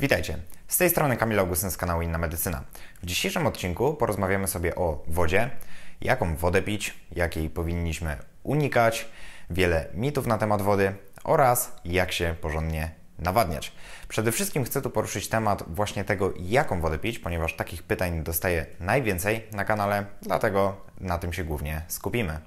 Witajcie, z tej strony Kamila Augustyn z kanału Inna Medycyna. W dzisiejszym odcinku porozmawiamy sobie o wodzie, jaką wodę pić, jakiej powinniśmy unikać, wiele mitów na temat wody oraz jak się porządnie nawadniać. Przede wszystkim chcę tu poruszyć temat właśnie tego, jaką wodę pić, ponieważ takich pytań dostaję najwięcej na kanale, dlatego na tym się głównie skupimy.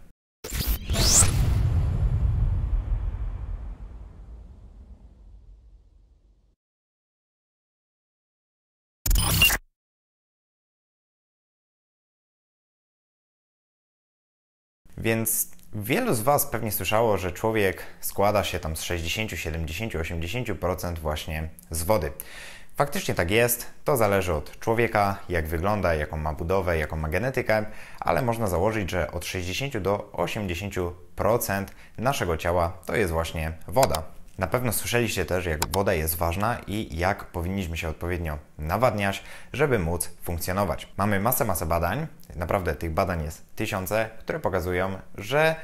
Więc wielu z Was pewnie słyszało, że człowiek składa się tam z 60, 70, 80% właśnie z wody. Faktycznie tak jest, to zależy od człowieka, jak wygląda, jaką ma budowę, jaką ma genetykę, ale można założyć, że od 60 do 80% naszego ciała to jest właśnie woda. Na pewno słyszeliście też, jak woda jest ważna i jak powinniśmy się odpowiednio nawadniać, żeby móc funkcjonować. Mamy masę, masę badań, naprawdę tych badań jest tysiące, które pokazują, że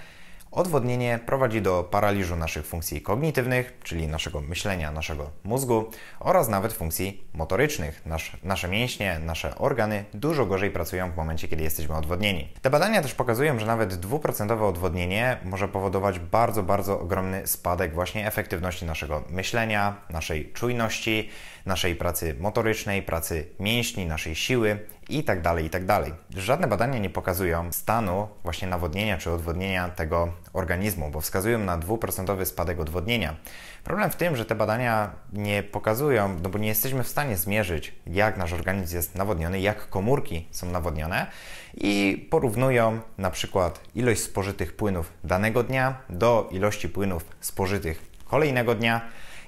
Odwodnienie prowadzi do paraliżu naszych funkcji kognitywnych, czyli naszego myślenia, naszego mózgu oraz nawet funkcji motorycznych. Nasz, nasze mięśnie, nasze organy dużo gorzej pracują w momencie, kiedy jesteśmy odwodnieni. Te badania też pokazują, że nawet dwuprocentowe odwodnienie może powodować bardzo, bardzo ogromny spadek właśnie efektywności naszego myślenia, naszej czujności, naszej pracy motorycznej, pracy mięśni, naszej siły i tak dalej, i tak dalej. Żadne badania nie pokazują stanu właśnie nawodnienia czy odwodnienia tego organizmu, bo wskazują na dwuprocentowy spadek odwodnienia. Problem w tym, że te badania nie pokazują, no bo nie jesteśmy w stanie zmierzyć, jak nasz organizm jest nawodniony, jak komórki są nawodnione i porównują na przykład ilość spożytych płynów danego dnia do ilości płynów spożytych kolejnego dnia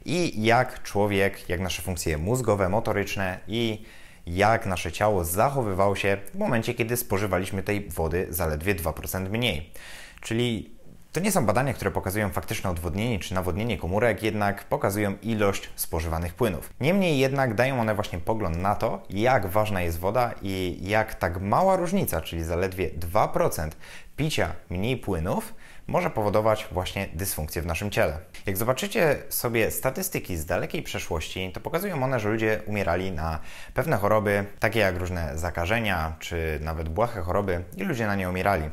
i jak człowiek, jak nasze funkcje mózgowe, motoryczne i jak nasze ciało zachowywało się w momencie, kiedy spożywaliśmy tej wody zaledwie 2% mniej. Czyli to nie są badania, które pokazują faktyczne odwodnienie czy nawodnienie komórek, jednak pokazują ilość spożywanych płynów. Niemniej jednak dają one właśnie pogląd na to, jak ważna jest woda i jak tak mała różnica, czyli zaledwie 2% picia mniej płynów, może powodować właśnie dysfunkcję w naszym ciele. Jak zobaczycie sobie statystyki z dalekiej przeszłości, to pokazują one, że ludzie umierali na pewne choroby, takie jak różne zakażenia czy nawet błahe choroby i ludzie na nie umierali.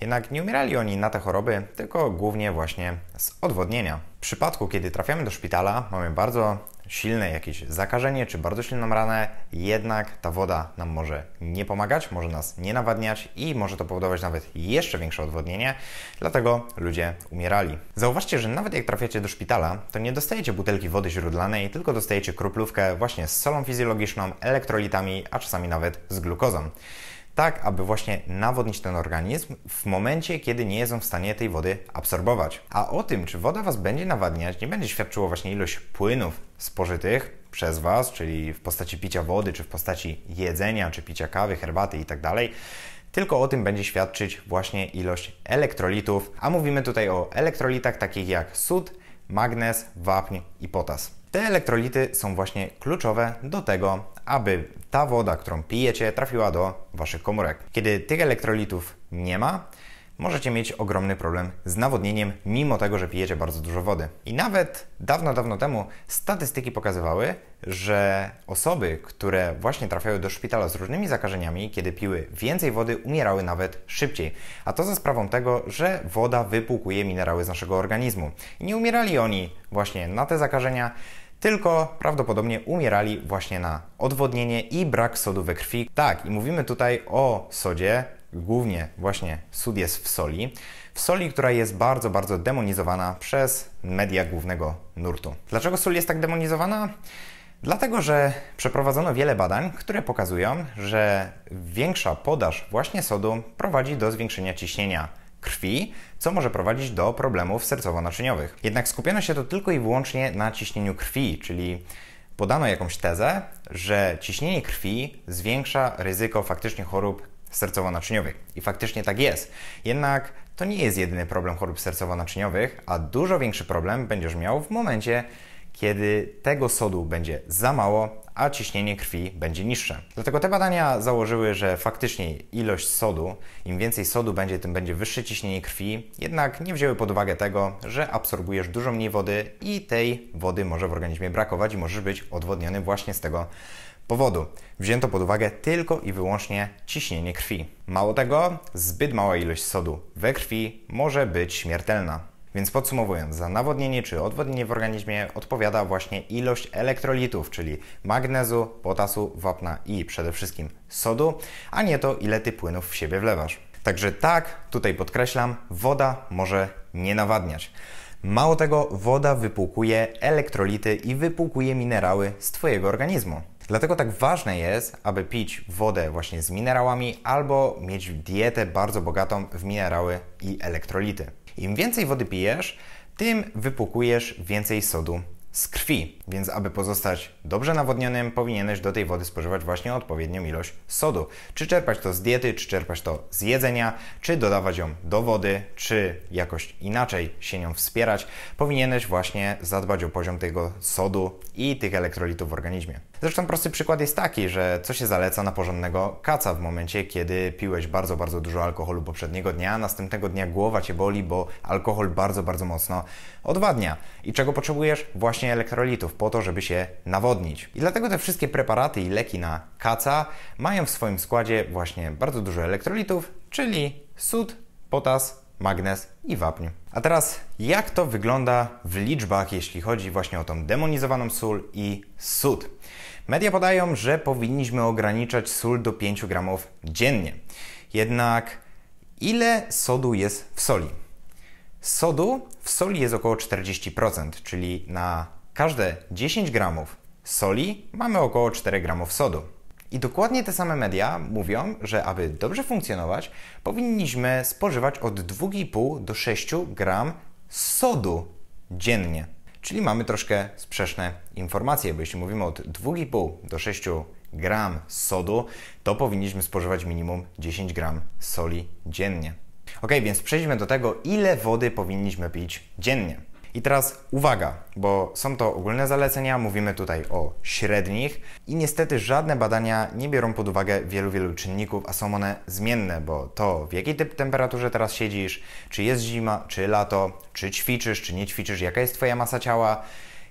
Jednak nie umierali oni na te choroby, tylko głównie właśnie z odwodnienia. W przypadku, kiedy trafiamy do szpitala, mamy bardzo silne jakieś zakażenie czy bardzo silną ranę, jednak ta woda nam może nie pomagać, może nas nie nawadniać i może to powodować nawet jeszcze większe odwodnienie, dlatego ludzie umierali. Zauważcie, że nawet jak trafiacie do szpitala, to nie dostajecie butelki wody źródlanej, tylko dostajecie kroplówkę właśnie z solą fizjologiczną, elektrolitami, a czasami nawet z glukozą tak aby właśnie nawodnić ten organizm w momencie, kiedy nie jest on w stanie tej wody absorbować. A o tym, czy woda Was będzie nawadniać, nie będzie świadczyło właśnie ilość płynów spożytych, przez Was, czyli w postaci picia wody, czy w postaci jedzenia, czy picia kawy, herbaty itd. Tak tylko o tym będzie świadczyć właśnie ilość elektrolitów, a mówimy tutaj o elektrolitach takich jak sód, magnez, wapń i potas. Te elektrolity są właśnie kluczowe do tego, aby ta woda, którą pijecie, trafiła do Waszych komórek. Kiedy tych elektrolitów nie ma, możecie mieć ogromny problem z nawodnieniem, mimo tego, że pijecie bardzo dużo wody. I nawet dawno, dawno temu statystyki pokazywały, że osoby, które właśnie trafiały do szpitala z różnymi zakażeniami, kiedy piły więcej wody, umierały nawet szybciej. A to za sprawą tego, że woda wypłukuje minerały z naszego organizmu. I nie umierali oni właśnie na te zakażenia tylko prawdopodobnie umierali właśnie na odwodnienie i brak sodu we krwi. Tak, i mówimy tutaj o sodzie, głównie właśnie sód jest w soli, w soli, która jest bardzo, bardzo demonizowana przez media głównego nurtu. Dlaczego sól jest tak demonizowana? Dlatego, że przeprowadzono wiele badań, które pokazują, że większa podaż właśnie sodu prowadzi do zwiększenia ciśnienia krwi, co może prowadzić do problemów sercowo-naczyniowych. Jednak skupiono się to tylko i wyłącznie na ciśnieniu krwi, czyli podano jakąś tezę, że ciśnienie krwi zwiększa ryzyko faktycznie chorób sercowo-naczyniowych. I faktycznie tak jest. Jednak to nie jest jedyny problem chorób sercowo-naczyniowych, a dużo większy problem będziesz miał w momencie, kiedy tego sodu będzie za mało, a ciśnienie krwi będzie niższe. Dlatego te badania założyły, że faktycznie ilość sodu, im więcej sodu będzie, tym będzie wyższe ciśnienie krwi, jednak nie wzięły pod uwagę tego, że absorbujesz dużo mniej wody i tej wody może w organizmie brakować i możesz być odwodniony właśnie z tego powodu. Wzięto pod uwagę tylko i wyłącznie ciśnienie krwi. Mało tego, zbyt mała ilość sodu we krwi może być śmiertelna. Więc podsumowując, za nawodnienie czy odwodnienie w organizmie odpowiada właśnie ilość elektrolitów, czyli magnezu, potasu, wapna i przede wszystkim sodu, a nie to, ile ty płynów w siebie wlewasz. Także tak, tutaj podkreślam, woda może nie nawadniać. Mało tego, woda wypłukuje elektrolity i wypłukuje minerały z Twojego organizmu. Dlatego tak ważne jest, aby pić wodę właśnie z minerałami albo mieć dietę bardzo bogatą w minerały i elektrolity. Im więcej wody pijesz, tym wypłukujesz więcej sodu z krwi. Więc aby pozostać dobrze nawodnionym, powinieneś do tej wody spożywać właśnie odpowiednią ilość sodu. Czy czerpać to z diety, czy czerpać to z jedzenia, czy dodawać ją do wody, czy jakoś inaczej się nią wspierać, powinieneś właśnie zadbać o poziom tego sodu i tych elektrolitów w organizmie. Zresztą prosty przykład jest taki, że co się zaleca na porządnego kaca w momencie, kiedy piłeś bardzo, bardzo dużo alkoholu poprzedniego dnia, następnego dnia głowa cię boli, bo alkohol bardzo, bardzo mocno odwadnia. I czego potrzebujesz? Właśnie elektrolitów po to, żeby się nawodnić. I dlatego te wszystkie preparaty i leki na kaca mają w swoim składzie właśnie bardzo dużo elektrolitów, czyli sód, potas, magnez i wapń. A teraz jak to wygląda w liczbach, jeśli chodzi właśnie o tą demonizowaną sól i sód? Media podają, że powinniśmy ograniczać sól do 5 gramów dziennie. Jednak ile sodu jest w soli? Sodu w soli jest około 40%, czyli na każde 10 gramów soli mamy około 4 gramów sodu. I dokładnie te same media mówią, że aby dobrze funkcjonować, powinniśmy spożywać od 2,5 do 6 gram sodu dziennie czyli mamy troszkę sprzeczne informacje, bo jeśli mówimy od 2,5 do 6 gram sodu, to powinniśmy spożywać minimum 10 gram soli dziennie. Ok, więc przejdźmy do tego, ile wody powinniśmy pić dziennie. I teraz uwaga, bo są to ogólne zalecenia, mówimy tutaj o średnich i niestety żadne badania nie biorą pod uwagę wielu, wielu czynników, a są one zmienne, bo to w jakiej typ temperaturze teraz siedzisz, czy jest zima, czy lato, czy ćwiczysz, czy nie ćwiczysz, jaka jest Twoja masa ciała,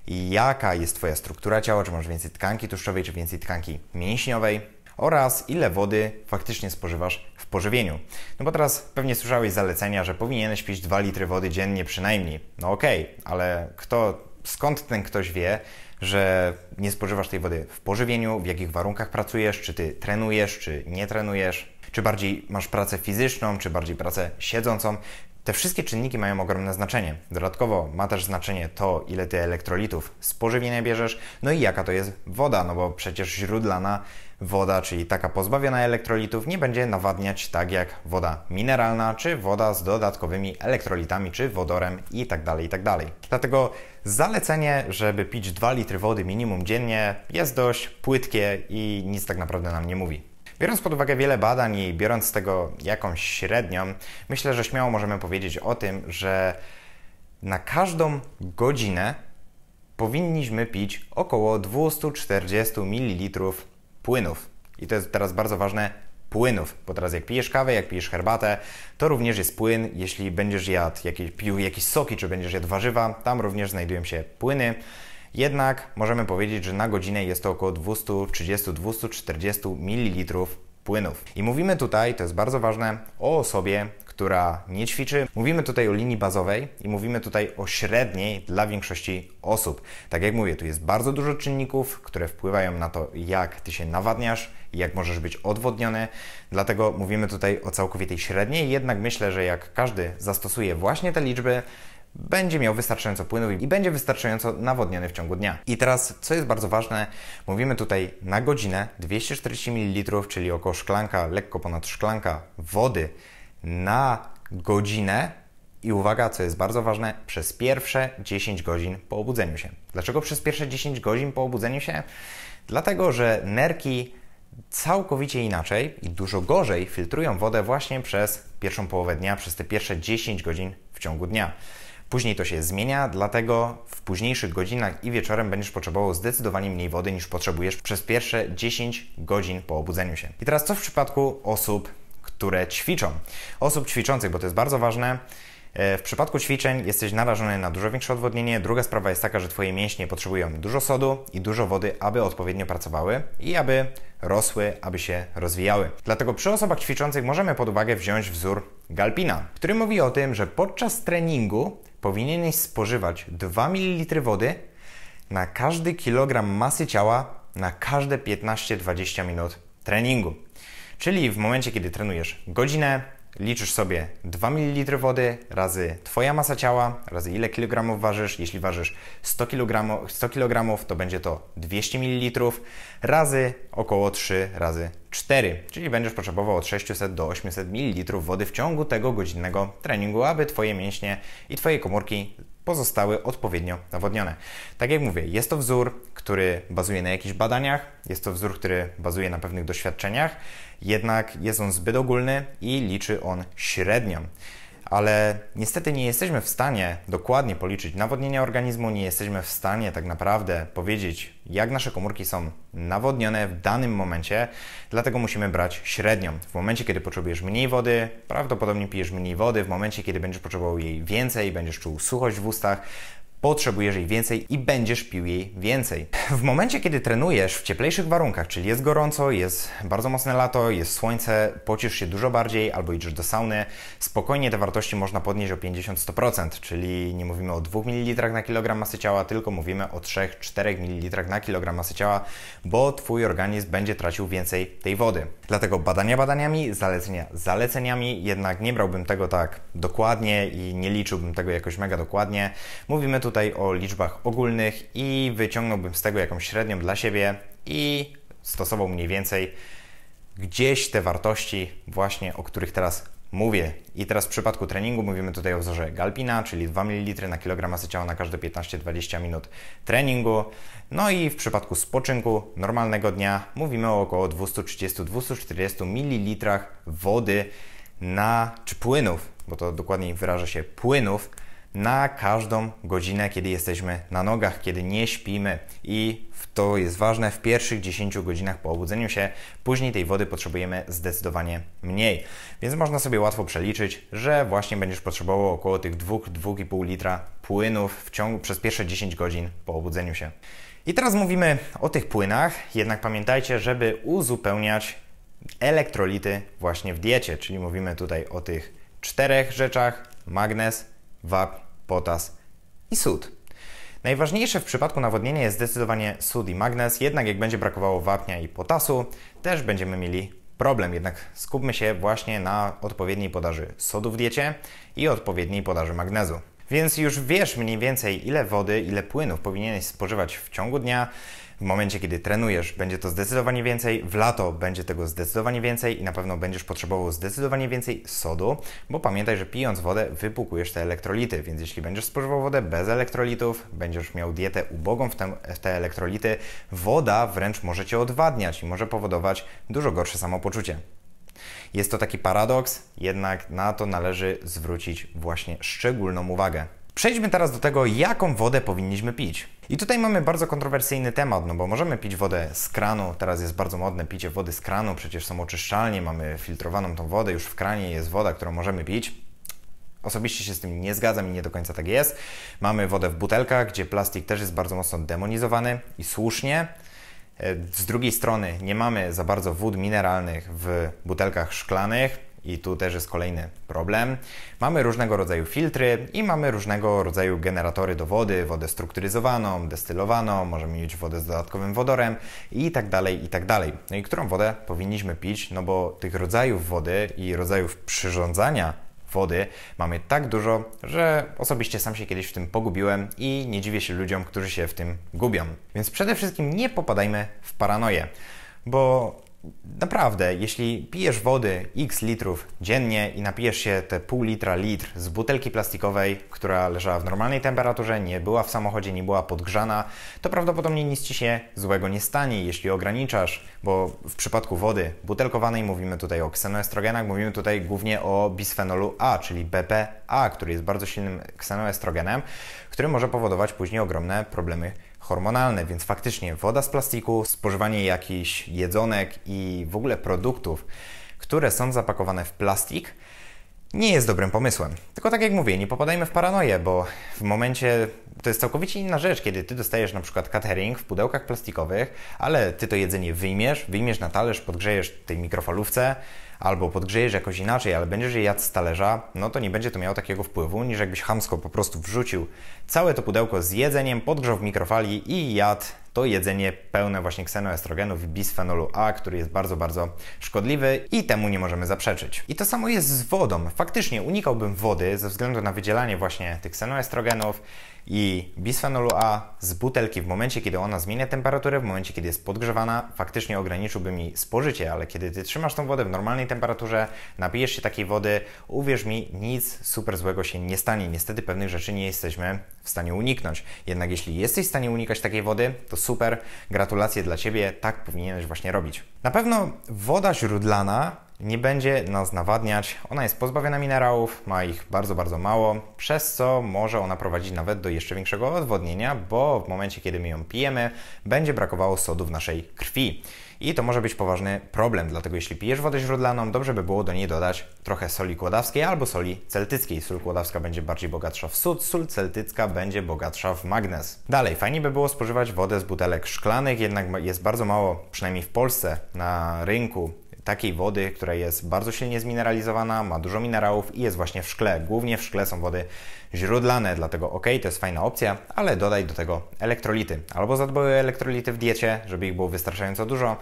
jaka jest Twoja struktura ciała, czy masz więcej tkanki tłuszczowej, czy więcej tkanki mięśniowej oraz ile wody faktycznie spożywasz pożywieniu. No bo teraz pewnie słyszałeś zalecenia, że powinieneś pić 2 litry wody dziennie przynajmniej. No okej, okay, ale kto, skąd ten ktoś wie, że nie spożywasz tej wody w pożywieniu, w jakich warunkach pracujesz, czy ty trenujesz, czy nie trenujesz, czy bardziej masz pracę fizyczną, czy bardziej pracę siedzącą. Te wszystkie czynniki mają ogromne znaczenie. Dodatkowo ma też znaczenie to, ile ty elektrolitów z pożywienia bierzesz, no i jaka to jest woda, no bo przecież źródlana woda, czyli taka pozbawiona elektrolitów, nie będzie nawadniać tak jak woda mineralna, czy woda z dodatkowymi elektrolitami, czy wodorem itd. Tak itd. Tak Dlatego zalecenie, żeby pić 2 litry wody minimum dziennie jest dość płytkie i nic tak naprawdę nam nie mówi. Biorąc pod uwagę wiele badań i biorąc z tego jakąś średnią, myślę, że śmiało możemy powiedzieć o tym, że na każdą godzinę powinniśmy pić około 240 ml płynów. I to jest teraz bardzo ważne, płynów, bo teraz jak pijesz kawę, jak pijesz herbatę, to również jest płyn. Jeśli będziesz jadł jakieś, pił jakieś soki, czy będziesz jadł warzywa, tam również znajdują się płyny. Jednak możemy powiedzieć, że na godzinę jest to około 230-240 ml płynów. I mówimy tutaj, to jest bardzo ważne, o osobie, która nie ćwiczy. Mówimy tutaj o linii bazowej i mówimy tutaj o średniej dla większości osób. Tak jak mówię, tu jest bardzo dużo czynników, które wpływają na to, jak ty się nawadniasz, jak możesz być odwodniony. Dlatego mówimy tutaj o całkowitej średniej, jednak myślę, że jak każdy zastosuje właśnie te liczby, będzie miał wystarczająco płynu i będzie wystarczająco nawodniony w ciągu dnia. I teraz, co jest bardzo ważne, mówimy tutaj na godzinę 240 ml, czyli około szklanka, lekko ponad szklanka wody na godzinę i uwaga, co jest bardzo ważne, przez pierwsze 10 godzin po obudzeniu się. Dlaczego przez pierwsze 10 godzin po obudzeniu się? Dlatego, że nerki całkowicie inaczej i dużo gorzej filtrują wodę właśnie przez pierwszą połowę dnia, przez te pierwsze 10 godzin w ciągu dnia. Później to się zmienia, dlatego w późniejszych godzinach i wieczorem będziesz potrzebował zdecydowanie mniej wody niż potrzebujesz przez pierwsze 10 godzin po obudzeniu się. I teraz co w przypadku osób które ćwiczą. Osób ćwiczących, bo to jest bardzo ważne. E, w przypadku ćwiczeń jesteś narażony na dużo większe odwodnienie. Druga sprawa jest taka, że Twoje mięśnie potrzebują dużo sodu i dużo wody, aby odpowiednio pracowały i aby rosły, aby się rozwijały. Dlatego przy osobach ćwiczących możemy pod uwagę wziąć wzór Galpina, który mówi o tym, że podczas treningu powinieneś spożywać 2 ml wody na każdy kilogram masy ciała na każde 15-20 minut treningu. Czyli w momencie, kiedy trenujesz godzinę, liczysz sobie 2 ml wody razy Twoja masa ciała, razy ile kilogramów ważysz. Jeśli ważysz 100 kg, 100 kg to będzie to 200 ml razy około 3 razy 4, czyli będziesz potrzebował od 600 do 800 ml wody w ciągu tego godzinnego treningu, aby Twoje mięśnie i Twoje komórki pozostały odpowiednio nawodnione. Tak jak mówię, jest to wzór, który bazuje na jakichś badaniach, jest to wzór, który bazuje na pewnych doświadczeniach, jednak jest on zbyt ogólny i liczy on średnią. Ale niestety nie jesteśmy w stanie dokładnie policzyć nawodnienia organizmu, nie jesteśmy w stanie tak naprawdę powiedzieć, jak nasze komórki są nawodnione w danym momencie, dlatego musimy brać średnią. W momencie, kiedy potrzebujesz mniej wody, prawdopodobnie pijesz mniej wody, w momencie, kiedy będziesz potrzebował jej więcej, będziesz czuł suchość w ustach, potrzebujesz jej więcej i będziesz pił jej więcej. W momencie, kiedy trenujesz w cieplejszych warunkach, czyli jest gorąco, jest bardzo mocne lato, jest słońce, pocisz się dużo bardziej albo idziesz do sauny, spokojnie te wartości można podnieść o 50-100%, czyli nie mówimy o 2 ml na kilogram masy ciała, tylko mówimy o 3-4 ml na kilogram masy ciała, bo Twój organizm będzie tracił więcej tej wody. Dlatego badania badaniami, zalecenia zaleceniami, jednak nie brałbym tego tak dokładnie i nie liczyłbym tego jakoś mega dokładnie. Mówimy tutaj tutaj o liczbach ogólnych i wyciągnąłbym z tego jakąś średnią dla siebie i stosował mniej więcej gdzieś te wartości właśnie, o których teraz mówię. I teraz w przypadku treningu mówimy tutaj o wzorze Galpina, czyli 2 ml na kilogram masy ciała na każde 15-20 minut treningu. No i w przypadku spoczynku normalnego dnia mówimy o około 230-240 ml wody na, czy płynów, bo to dokładniej wyraża się płynów na każdą godzinę, kiedy jesteśmy na nogach, kiedy nie śpimy i to jest ważne, w pierwszych 10 godzinach po obudzeniu się, później tej wody potrzebujemy zdecydowanie mniej. Więc można sobie łatwo przeliczyć, że właśnie będziesz potrzebował około tych 2-2,5 litra płynów w ciągu przez pierwsze 10 godzin po obudzeniu się. I teraz mówimy o tych płynach, jednak pamiętajcie, żeby uzupełniać elektrolity właśnie w diecie, czyli mówimy tutaj o tych czterech rzeczach: magnez, wapń, potas i sód. Najważniejsze w przypadku nawodnienia jest zdecydowanie sód i magnez, jednak jak będzie brakowało wapnia i potasu, też będziemy mieli problem. Jednak skupmy się właśnie na odpowiedniej podaży sodu w diecie i odpowiedniej podaży magnezu. Więc już wiesz mniej więcej ile wody, ile płynów powinieneś spożywać w ciągu dnia, w momencie, kiedy trenujesz, będzie to zdecydowanie więcej, w lato będzie tego zdecydowanie więcej i na pewno będziesz potrzebował zdecydowanie więcej sodu, bo pamiętaj, że pijąc wodę wypłukujesz te elektrolity, więc jeśli będziesz spożywał wodę bez elektrolitów, będziesz miał dietę ubogą w, te, w te elektrolity, woda wręcz może Cię odwadniać i może powodować dużo gorsze samopoczucie. Jest to taki paradoks, jednak na to należy zwrócić właśnie szczególną uwagę. Przejdźmy teraz do tego, jaką wodę powinniśmy pić. I tutaj mamy bardzo kontrowersyjny temat, no bo możemy pić wodę z kranu, teraz jest bardzo modne picie wody z kranu, przecież są oczyszczalnie, mamy filtrowaną tą wodę, już w kranie jest woda, którą możemy pić. Osobiście się z tym nie zgadzam i nie do końca tak jest. Mamy wodę w butelkach, gdzie plastik też jest bardzo mocno demonizowany i słusznie. E, z drugiej strony nie mamy za bardzo wód mineralnych w butelkach szklanych, i tu też jest kolejny problem. Mamy różnego rodzaju filtry i mamy różnego rodzaju generatory do wody, wodę strukturyzowaną, destylowaną, możemy mieć wodę z dodatkowym wodorem i tak dalej, i tak dalej. No i którą wodę powinniśmy pić, no bo tych rodzajów wody i rodzajów przyrządzania wody mamy tak dużo, że osobiście sam się kiedyś w tym pogubiłem i nie dziwię się ludziom, którzy się w tym gubią. Więc przede wszystkim nie popadajmy w paranoję, bo Naprawdę, jeśli pijesz wody x litrów dziennie i napijesz się te pół litra, litr z butelki plastikowej, która leżała w normalnej temperaturze, nie była w samochodzie, nie była podgrzana, to prawdopodobnie nic Ci się złego nie stanie, jeśli ograniczasz, bo w przypadku wody butelkowanej mówimy tutaj o ksenoestrogenach, mówimy tutaj głównie o bisfenolu A, czyli BPA, który jest bardzo silnym ksenoestrogenem, który może powodować później ogromne problemy hormonalne, więc faktycznie woda z plastiku, spożywanie jakichś jedzonek i w ogóle produktów, które są zapakowane w plastik, nie jest dobrym pomysłem. Tylko tak jak mówię, nie popadajmy w paranoję, bo w momencie to jest całkowicie inna rzecz, kiedy ty dostajesz na przykład catering w pudełkach plastikowych, ale ty to jedzenie wyjmiesz, wyjmiesz na talerz, podgrzejesz w tej mikrofalówce, albo podgrzejesz jakoś inaczej, ale będziesz je jadł z talerza, no to nie będzie to miało takiego wpływu, niż jakbyś hamsko po prostu wrzucił całe to pudełko z jedzeniem, podgrzał w mikrofali i jadł to jedzenie pełne właśnie ksenoestrogenów i bisfenolu A, który jest bardzo, bardzo szkodliwy i temu nie możemy zaprzeczyć. I to samo jest z wodą. Faktycznie unikałbym wody ze względu na wydzielanie właśnie tych ksenoestrogenów, i bisfenolu A z butelki w momencie, kiedy ona zmienia temperaturę, w momencie, kiedy jest podgrzewana, faktycznie ograniczyłby mi spożycie, ale kiedy Ty trzymasz tą wodę w normalnej temperaturze, napijesz się takiej wody, uwierz mi, nic super złego się nie stanie. Niestety pewnych rzeczy nie jesteśmy w stanie uniknąć. Jednak jeśli jesteś w stanie unikać takiej wody, to super, gratulacje dla Ciebie, tak powinieneś właśnie robić. Na pewno woda źródlana nie będzie nas nawadniać. Ona jest pozbawiona minerałów, ma ich bardzo, bardzo mało, przez co może ona prowadzić nawet do jeszcze większego odwodnienia, bo w momencie, kiedy my ją pijemy, będzie brakowało sodu w naszej krwi. I to może być poważny problem, dlatego jeśli pijesz wodę źródlaną, dobrze by było do niej dodać trochę soli kłodawskiej albo soli celtyckiej. Sól kłodawska będzie bardziej bogatsza w sód, sól celtycka będzie bogatsza w magnez. Dalej, fajnie by było spożywać wodę z butelek szklanych, jednak jest bardzo mało, przynajmniej w Polsce, na rynku takiej wody, która jest bardzo silnie zmineralizowana, ma dużo minerałów i jest właśnie w szkle. Głównie w szkle są wody źródlane, dlatego ok, to jest fajna opcja, ale dodaj do tego elektrolity. Albo zadbaj o elektrolity w diecie, żeby ich było wystarczająco dużo,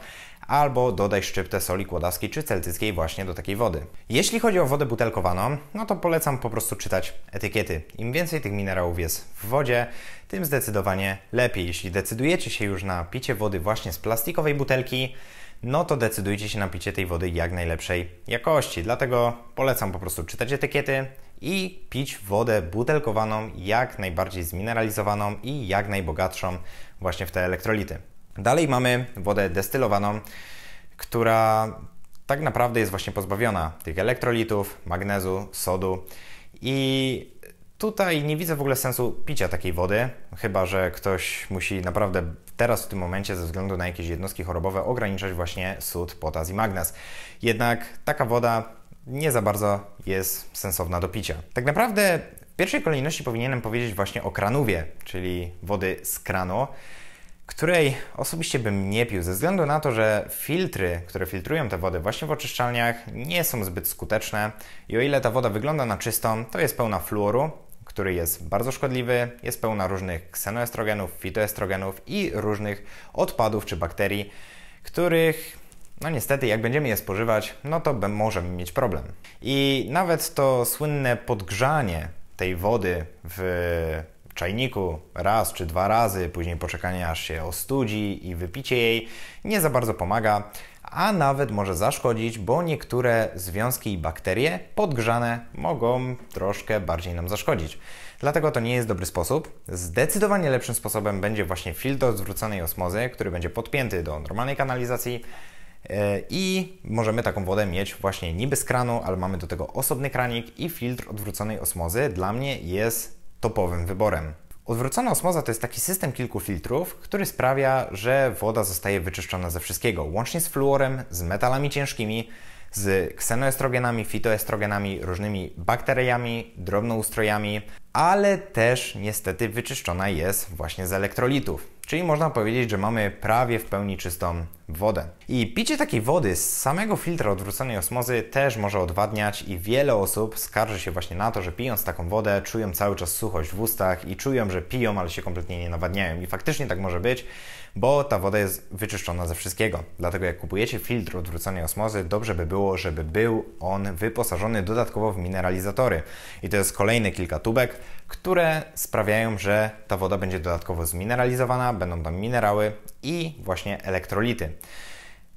albo dodaj szczyptę soli kłodawskiej czy celtyckiej właśnie do takiej wody. Jeśli chodzi o wodę butelkowaną, no to polecam po prostu czytać etykiety. Im więcej tych minerałów jest w wodzie, tym zdecydowanie lepiej. Jeśli decydujecie się już na picie wody właśnie z plastikowej butelki, no to decydujcie się na picie tej wody jak najlepszej jakości. Dlatego polecam po prostu czytać etykiety i pić wodę butelkowaną, jak najbardziej zmineralizowaną i jak najbogatszą właśnie w te elektrolity. Dalej mamy wodę destylowaną, która tak naprawdę jest właśnie pozbawiona tych elektrolitów, magnezu, sodu i Tutaj nie widzę w ogóle sensu picia takiej wody, chyba że ktoś musi naprawdę teraz w tym momencie ze względu na jakieś jednostki chorobowe ograniczać właśnie sód, potas i magnez. Jednak taka woda nie za bardzo jest sensowna do picia. Tak naprawdę w pierwszej kolejności powinienem powiedzieć właśnie o kranuwie, czyli wody z kranu, której osobiście bym nie pił, ze względu na to, że filtry, które filtrują te wody właśnie w oczyszczalniach, nie są zbyt skuteczne i o ile ta woda wygląda na czystą, to jest pełna fluoru, który jest bardzo szkodliwy, jest pełna różnych ksenoestrogenów, fitoestrogenów i różnych odpadów czy bakterii, których no niestety, jak będziemy je spożywać, no to możemy mieć problem. I nawet to słynne podgrzanie tej wody w czajniku raz czy dwa razy, później poczekanie aż się ostudzi i wypicie jej, nie za bardzo pomaga a nawet może zaszkodzić, bo niektóre związki i bakterie podgrzane mogą troszkę bardziej nam zaszkodzić. Dlatego to nie jest dobry sposób. Zdecydowanie lepszym sposobem będzie właśnie filtr odwróconej osmozy, który będzie podpięty do normalnej kanalizacji e, i możemy taką wodę mieć właśnie niby z kranu, ale mamy do tego osobny kranik i filtr odwróconej osmozy dla mnie jest topowym wyborem. Odwrócona osmoza to jest taki system kilku filtrów, który sprawia, że woda zostaje wyczyszczona ze wszystkiego, łącznie z fluorem, z metalami ciężkimi, z ksenoestrogenami, fitoestrogenami, różnymi bakteriami, drobnoustrojami, ale też niestety wyczyszczona jest właśnie z elektrolitów. Czyli można powiedzieć, że mamy prawie w pełni czystą wodę. I picie takiej wody z samego filtra odwróconej osmozy też może odwadniać i wiele osób skarży się właśnie na to, że pijąc taką wodę czują cały czas suchość w ustach i czują, że piją, ale się kompletnie nie nawadniają. I faktycznie tak może być bo ta woda jest wyczyszczona ze wszystkiego. Dlatego jak kupujecie filtr odwróconej osmozy, dobrze by było, żeby był on wyposażony dodatkowo w mineralizatory. I to jest kolejne kilka tubek, które sprawiają, że ta woda będzie dodatkowo zmineralizowana, będą tam minerały i właśnie elektrolity.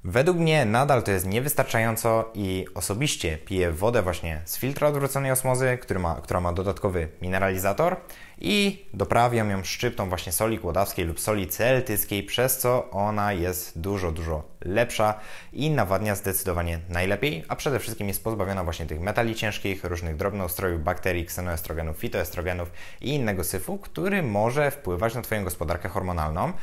Według mnie nadal to jest niewystarczająco i osobiście piję wodę właśnie z filtra odwróconej osmozy, który ma, która ma dodatkowy mineralizator i doprawiam ją szczyptą właśnie soli kłodawskiej lub soli celtyckiej, przez co ona jest dużo, dużo lepsza i nawadnia zdecydowanie najlepiej, a przede wszystkim jest pozbawiona właśnie tych metali ciężkich, różnych drobnoustrojów, bakterii, ksenoestrogenów, fitoestrogenów i innego syfu, który może wpływać na Twoją gospodarkę hormonalną.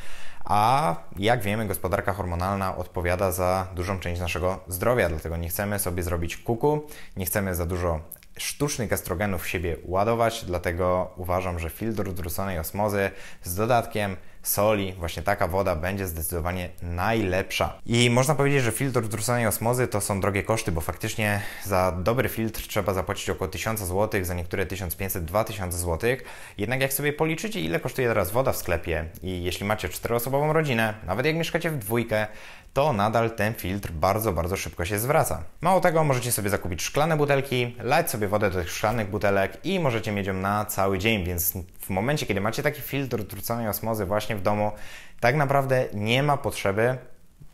A jak wiemy, gospodarka hormonalna odpowiada za dużą część naszego zdrowia, dlatego nie chcemy sobie zrobić kuku, nie chcemy za dużo sztucznych estrogenów w siebie ładować, dlatego uważam, że filtr odwróconej osmozy z dodatkiem soli, właśnie taka woda będzie zdecydowanie najlepsza. I można powiedzieć, że filtr druconej osmozy to są drogie koszty, bo faktycznie za dobry filtr trzeba zapłacić około 1000 zł, za niektóre 1500-2000 zł. Jednak jak sobie policzycie, ile kosztuje teraz woda w sklepie i jeśli macie czteroosobową rodzinę, nawet jak mieszkacie w dwójkę, to nadal ten filtr bardzo, bardzo szybko się zwraca. Mało tego, możecie sobie zakupić szklane butelki, lać sobie wodę do tych szklanych butelek i możecie mieć ją na cały dzień, więc w momencie, kiedy macie taki filtr druconej osmozy właśnie w domu, tak naprawdę nie ma potrzeby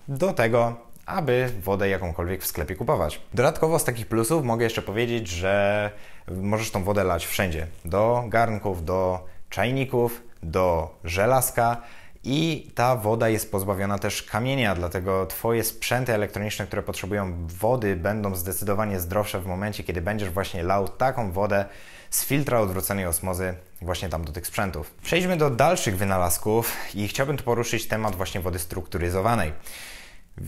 do tego, aby wodę jakąkolwiek w sklepie kupować. Dodatkowo z takich plusów mogę jeszcze powiedzieć, że możesz tą wodę lać wszędzie. Do garnków, do czajników, do żelazka, i ta woda jest pozbawiona też kamienia, dlatego Twoje sprzęty elektroniczne, które potrzebują wody, będą zdecydowanie zdrowsze w momencie, kiedy będziesz właśnie lał taką wodę z filtra odwróconej osmozy właśnie tam do tych sprzętów. Przejdźmy do dalszych wynalazków i chciałbym tu poruszyć temat właśnie wody strukturyzowanej.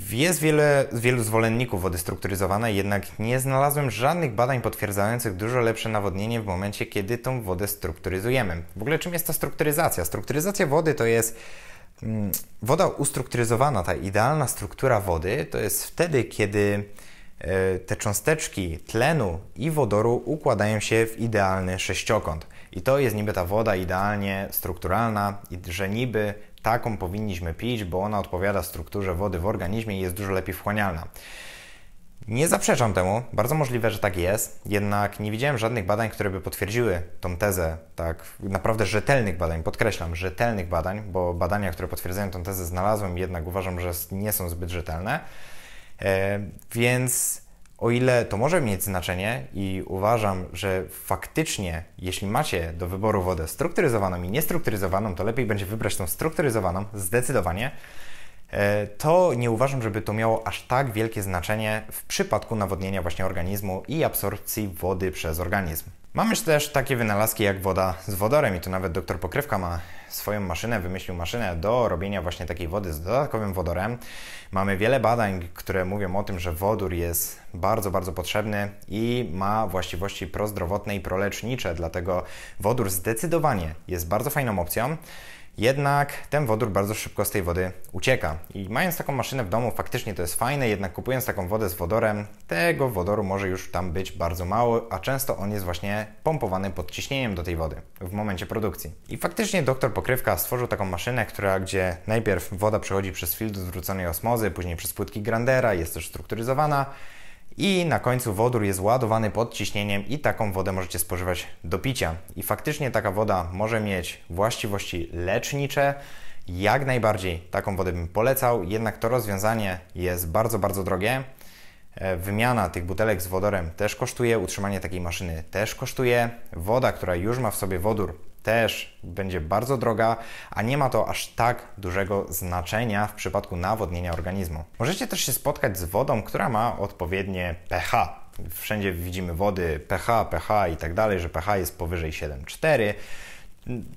Jest wiele, wielu zwolenników wody strukturyzowanej, jednak nie znalazłem żadnych badań potwierdzających dużo lepsze nawodnienie w momencie, kiedy tą wodę strukturyzujemy. W ogóle czym jest ta strukturyzacja? Strukturyzacja wody to jest mm, woda ustrukturyzowana, ta idealna struktura wody to jest wtedy, kiedy e, te cząsteczki tlenu i wodoru układają się w idealny sześciokąt. I to jest niby ta woda idealnie strukturalna, i że niby taką powinniśmy pić, bo ona odpowiada strukturze wody w organizmie i jest dużo lepiej wchłanialna. Nie zaprzeczam temu, bardzo możliwe, że tak jest, jednak nie widziałem żadnych badań, które by potwierdziły tą tezę, tak naprawdę rzetelnych badań, podkreślam, rzetelnych badań, bo badania, które potwierdzają tą tezę znalazłem, jednak uważam, że nie są zbyt rzetelne. E, więc o ile to może mieć znaczenie i uważam, że faktycznie, jeśli macie do wyboru wodę strukturyzowaną i niestrukturyzowaną, to lepiej będzie wybrać tą strukturyzowaną, zdecydowanie, e, to nie uważam, żeby to miało aż tak wielkie znaczenie w przypadku nawodnienia właśnie organizmu i absorpcji wody przez organizm. Mamy też takie wynalazki jak woda z wodorem i tu nawet doktor Pokrywka ma swoją maszynę, wymyślił maszynę do robienia właśnie takiej wody z dodatkowym wodorem. Mamy wiele badań, które mówią o tym, że wodór jest bardzo, bardzo potrzebny i ma właściwości prozdrowotne i prolecznicze, dlatego wodór zdecydowanie jest bardzo fajną opcją. Jednak ten wodór bardzo szybko z tej wody ucieka. I mając taką maszynę w domu, faktycznie to jest fajne, jednak kupując taką wodę z wodorem, tego wodoru może już tam być bardzo mało, a często on jest właśnie pompowany pod ciśnieniem do tej wody w momencie produkcji. I faktycznie doktor Pokrywka stworzył taką maszynę, która gdzie najpierw woda przechodzi przez filtr zwróconej osmozy, później przez płytki Grandera, jest też strukturyzowana, i na końcu wodór jest ładowany pod ciśnieniem i taką wodę możecie spożywać do picia. I faktycznie taka woda może mieć właściwości lecznicze. Jak najbardziej taką wodę bym polecał, jednak to rozwiązanie jest bardzo, bardzo drogie. E, wymiana tych butelek z wodorem też kosztuje, utrzymanie takiej maszyny też kosztuje. Woda, która już ma w sobie wodór, też będzie bardzo droga, a nie ma to aż tak dużego znaczenia w przypadku nawodnienia organizmu. Możecie też się spotkać z wodą, która ma odpowiednie pH. Wszędzie widzimy wody pH, pH i tak dalej, że pH jest powyżej 7,4.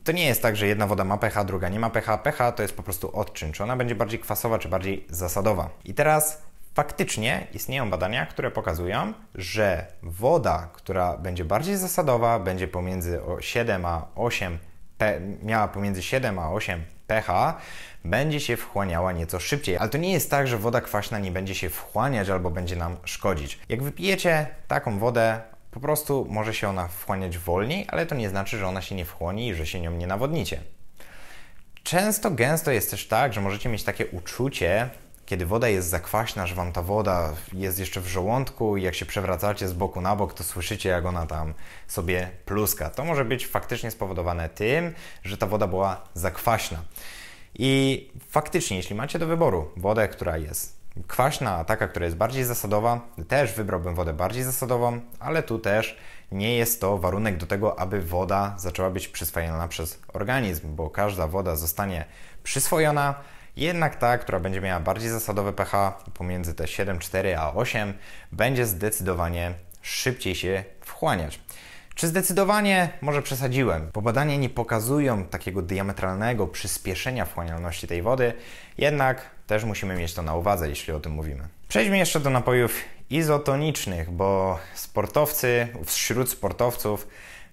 To nie jest tak, że jedna woda ma pH, druga nie ma pH. pH to jest po prostu odczyn, czy ona będzie bardziej kwasowa, czy bardziej zasadowa. I teraz Faktycznie istnieją badania, które pokazują, że woda, która będzie bardziej zasadowa, będzie pomiędzy 7 a 8, miała pomiędzy 7 a 8 pH, będzie się wchłaniała nieco szybciej. Ale to nie jest tak, że woda kwaśna nie będzie się wchłaniać albo będzie nam szkodzić. Jak wypijecie taką wodę, po prostu może się ona wchłaniać wolniej, ale to nie znaczy, że ona się nie wchłoni i że się nią nie nawodnicie. Często, gęsto jest też tak, że możecie mieć takie uczucie, kiedy woda jest zakwaśna, że wam ta woda jest jeszcze w żołądku i jak się przewracacie z boku na bok, to słyszycie, jak ona tam sobie pluska. To może być faktycznie spowodowane tym, że ta woda była zakwaśna. I faktycznie, jeśli macie do wyboru wodę, która jest kwaśna, a taka, która jest bardziej zasadowa, też wybrałbym wodę bardziej zasadową, ale tu też nie jest to warunek do tego, aby woda zaczęła być przyswajana przez organizm, bo każda woda zostanie przyswojona, jednak ta, która będzie miała bardziej zasadowe pH pomiędzy te 7,4 a 8 będzie zdecydowanie szybciej się wchłaniać. Czy zdecydowanie? Może przesadziłem, bo badania nie pokazują takiego diametralnego przyspieszenia wchłanialności tej wody, jednak też musimy mieć to na uwadze, jeśli o tym mówimy. Przejdźmy jeszcze do napojów izotonicznych, bo sportowcy, wśród sportowców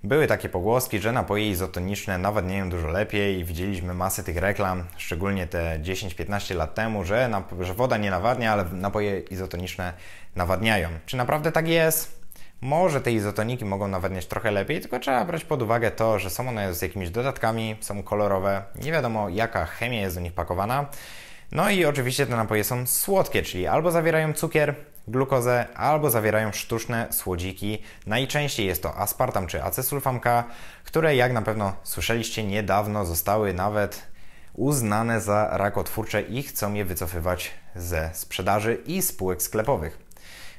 były takie pogłoski, że napoje izotoniczne nawadniają dużo lepiej. Widzieliśmy masę tych reklam, szczególnie te 10-15 lat temu, że, że woda nie nawadnia, ale napoje izotoniczne nawadniają. Czy naprawdę tak jest? Może te izotoniki mogą nawadniać trochę lepiej, tylko trzeba brać pod uwagę to, że są one z jakimiś dodatkami, są kolorowe, nie wiadomo jaka chemia jest do nich pakowana. No i oczywiście te napoje są słodkie, czyli albo zawierają cukier, glukozę, albo zawierają sztuczne słodziki. Najczęściej jest to aspartam czy acesulfamka, które jak na pewno słyszeliście niedawno zostały nawet uznane za rakotwórcze i chcą je wycofywać ze sprzedaży i spółek sklepowych.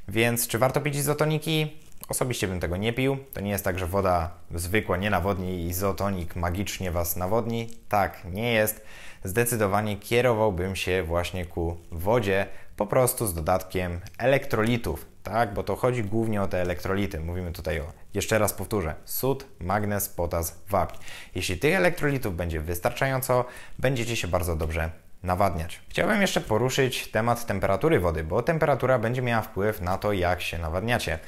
Więc czy warto pić izotoniki? Osobiście bym tego nie pił. To nie jest tak, że woda zwykła nie nawodni i izotonik magicznie Was nawodni. Tak, nie jest zdecydowanie kierowałbym się właśnie ku wodzie, po prostu z dodatkiem elektrolitów, tak? Bo to chodzi głównie o te elektrolity. Mówimy tutaj o, jeszcze raz powtórzę, sód, magnez, potas, wapń. Jeśli tych elektrolitów będzie wystarczająco, będziecie się bardzo dobrze nawadniać. Chciałbym jeszcze poruszyć temat temperatury wody, bo temperatura będzie miała wpływ na to, jak się nawadniacie.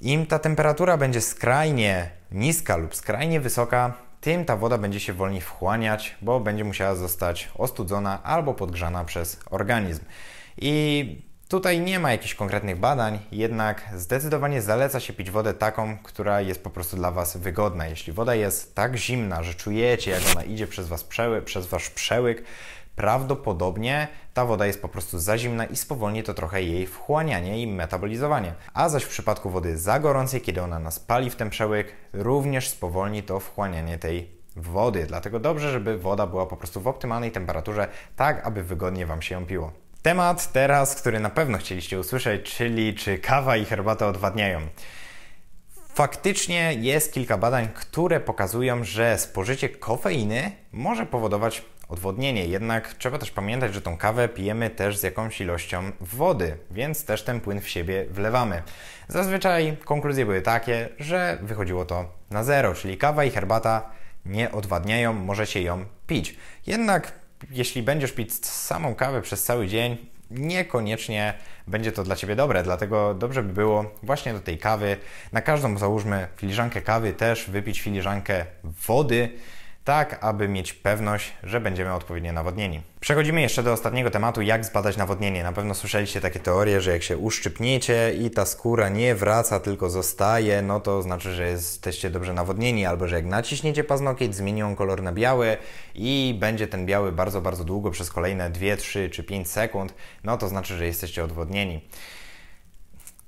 Im ta temperatura będzie skrajnie niska lub skrajnie wysoka, tym ta woda będzie się wolniej wchłaniać, bo będzie musiała zostać ostudzona albo podgrzana przez organizm. I tutaj nie ma jakichś konkretnych badań, jednak zdecydowanie zaleca się pić wodę taką, która jest po prostu dla Was wygodna. Jeśli woda jest tak zimna, że czujecie, jak ona idzie przez, was przeły, przez Wasz przełyk, prawdopodobnie ta woda jest po prostu za zimna i spowolni to trochę jej wchłanianie i metabolizowanie. A zaś w przypadku wody za gorącej, kiedy ona nas pali w ten przełyk, również spowolni to wchłanianie tej wody. Dlatego dobrze, żeby woda była po prostu w optymalnej temperaturze, tak aby wygodnie Wam się ją piło. Temat teraz, który na pewno chcieliście usłyszeć, czyli czy kawa i herbata odwadniają. Faktycznie jest kilka badań, które pokazują, że spożycie kofeiny może powodować odwodnienie. Jednak trzeba też pamiętać, że tą kawę pijemy też z jakąś ilością wody, więc też ten płyn w siebie wlewamy. Zazwyczaj konkluzje były takie, że wychodziło to na zero, czyli kawa i herbata nie odwadniają, się ją pić. Jednak jeśli będziesz pić samą kawę przez cały dzień, niekoniecznie będzie to dla Ciebie dobre, dlatego dobrze by było właśnie do tej kawy, na każdą załóżmy filiżankę kawy też wypić filiżankę wody, tak aby mieć pewność, że będziemy odpowiednio nawodnieni. Przechodzimy jeszcze do ostatniego tematu, jak zbadać nawodnienie. Na pewno słyszeliście takie teorie, że jak się uszczypniecie i ta skóra nie wraca, tylko zostaje, no to znaczy, że jesteście dobrze nawodnieni, albo że jak naciśniecie paznokieć, zmieni on kolor na biały i będzie ten biały bardzo, bardzo długo, przez kolejne 2, 3 czy 5 sekund, no to znaczy, że jesteście odwodnieni.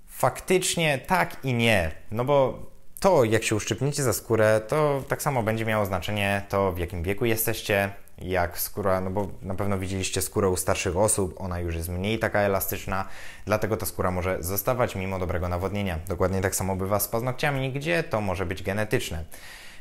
Faktycznie tak i nie, no bo to, jak się uszczypniecie za skórę, to tak samo będzie miało znaczenie to, w jakim wieku jesteście, jak skóra, no bo na pewno widzieliście skórę u starszych osób, ona już jest mniej taka elastyczna, dlatego ta skóra może zostawać mimo dobrego nawodnienia. Dokładnie tak samo bywa z paznokciami, gdzie to może być genetyczne.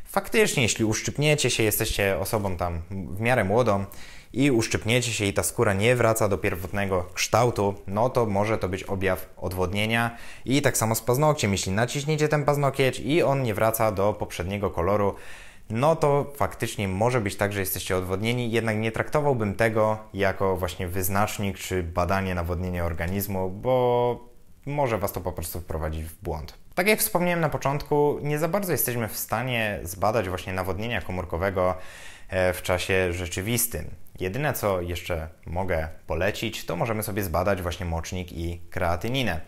Faktycznie, jeśli uszczypniecie się, jesteście osobą tam w miarę młodą, i uszczypniecie się i ta skóra nie wraca do pierwotnego kształtu, no to może to być objaw odwodnienia. I tak samo z paznokciem, jeśli naciśniecie ten paznokieć i on nie wraca do poprzedniego koloru, no to faktycznie może być tak, że jesteście odwodnieni, jednak nie traktowałbym tego jako właśnie wyznacznik czy badanie nawodnienia organizmu, bo może Was to po prostu wprowadzić w błąd. Tak jak wspomniałem na początku, nie za bardzo jesteśmy w stanie zbadać właśnie nawodnienia komórkowego e, w czasie rzeczywistym. Jedyne, co jeszcze mogę polecić, to możemy sobie zbadać właśnie mocznik i kreatyninę.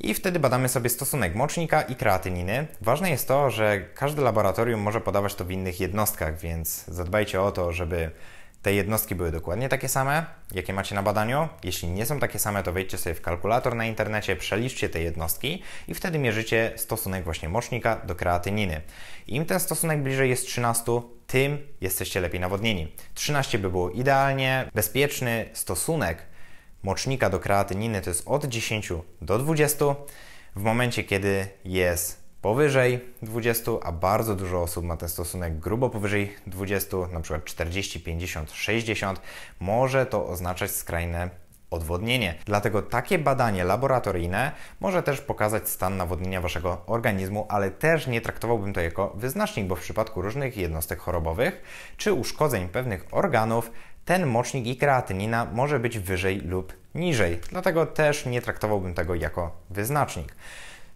I wtedy badamy sobie stosunek mocznika i kreatyniny. Ważne jest to, że każde laboratorium może podawać to w innych jednostkach, więc zadbajcie o to, żeby te jednostki były dokładnie takie same, jakie macie na badaniu. Jeśli nie są takie same, to wejdźcie sobie w kalkulator na internecie, przeliczcie te jednostki i wtedy mierzycie stosunek właśnie mocznika do kreatyniny. Im ten stosunek bliżej jest 13, tym jesteście lepiej nawodnieni. 13 by było idealnie. Bezpieczny stosunek mocznika do kreatyniny to jest od 10 do 20. W momencie, kiedy jest powyżej 20, a bardzo dużo osób ma ten stosunek grubo powyżej 20, na przykład 40, 50, 60, może to oznaczać skrajne odwodnienie. Dlatego takie badanie laboratoryjne może też pokazać stan nawodnienia waszego organizmu, ale też nie traktowałbym to jako wyznacznik, bo w przypadku różnych jednostek chorobowych czy uszkodzeń pewnych organów ten mocznik i kreatynina może być wyżej lub niżej. Dlatego też nie traktowałbym tego jako wyznacznik.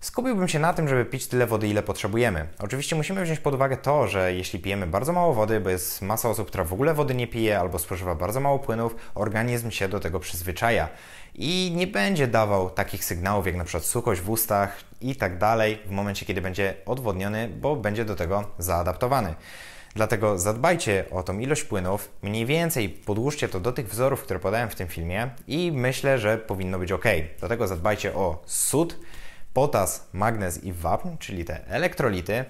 Skupiłbym się na tym, żeby pić tyle wody, ile potrzebujemy. Oczywiście musimy wziąć pod uwagę to, że jeśli pijemy bardzo mało wody, bo jest masa osób, która w ogóle wody nie pije albo spożywa bardzo mało płynów, organizm się do tego przyzwyczaja i nie będzie dawał takich sygnałów jak na przykład suchość w ustach i tak dalej w momencie, kiedy będzie odwodniony, bo będzie do tego zaadaptowany. Dlatego zadbajcie o tą ilość płynów, mniej więcej podłóżcie to do tych wzorów, które podałem w tym filmie i myślę, że powinno być ok. Dlatego zadbajcie o sód, potas, magnez i wapń, czyli te elektrolity,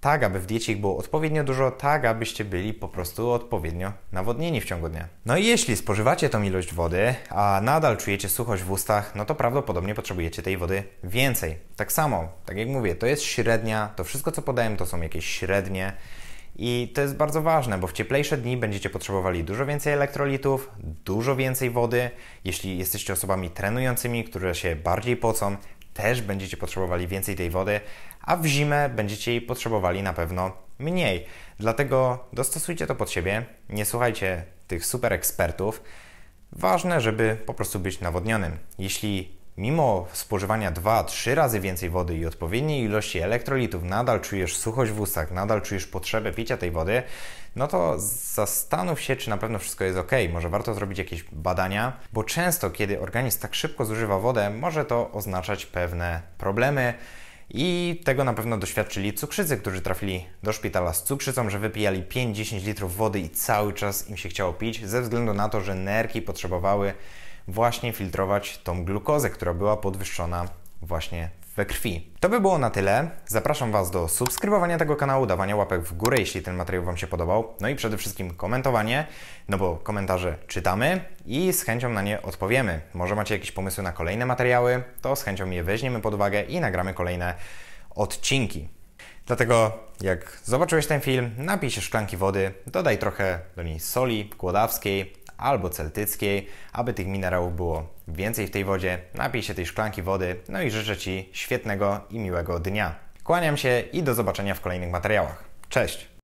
tak aby w diecie ich było odpowiednio dużo, tak abyście byli po prostu odpowiednio nawodnieni w ciągu dnia. No i jeśli spożywacie tą ilość wody, a nadal czujecie suchość w ustach, no to prawdopodobnie potrzebujecie tej wody więcej. Tak samo, tak jak mówię, to jest średnia, to wszystko co podałem, to są jakieś średnie. I to jest bardzo ważne, bo w cieplejsze dni będziecie potrzebowali dużo więcej elektrolitów, dużo więcej wody. Jeśli jesteście osobami trenującymi, które się bardziej pocą, też będziecie potrzebowali więcej tej wody, a w zimę będziecie jej potrzebowali na pewno mniej. Dlatego dostosujcie to pod siebie, nie słuchajcie tych super ekspertów. Ważne, żeby po prostu być nawodnionym. Jeśli Mimo spożywania 2-3 razy więcej wody i odpowiedniej ilości elektrolitów nadal czujesz suchość w ustach, nadal czujesz potrzebę picia tej wody, no to zastanów się, czy na pewno wszystko jest ok. Może warto zrobić jakieś badania, bo często, kiedy organizm tak szybko zużywa wodę, może to oznaczać pewne problemy. I tego na pewno doświadczyli cukrzycy, którzy trafili do szpitala z cukrzycą, że wypijali 5-10 litrów wody i cały czas im się chciało pić, ze względu na to, że nerki potrzebowały właśnie filtrować tą glukozę, która była podwyższona właśnie we krwi. To by było na tyle. Zapraszam Was do subskrybowania tego kanału, dawania łapek w górę, jeśli ten materiał Wam się podobał. No i przede wszystkim komentowanie, no bo komentarze czytamy i z chęcią na nie odpowiemy. Może macie jakieś pomysły na kolejne materiały, to z chęcią je weźmiemy pod uwagę i nagramy kolejne odcinki. Dlatego jak zobaczyłeś ten film, napij się szklanki wody, dodaj trochę do niej soli kłodawskiej, albo celtyckiej. Aby tych minerałów było więcej w tej wodzie, napij się tej szklanki wody, no i życzę Ci świetnego i miłego dnia. Kłaniam się i do zobaczenia w kolejnych materiałach. Cześć!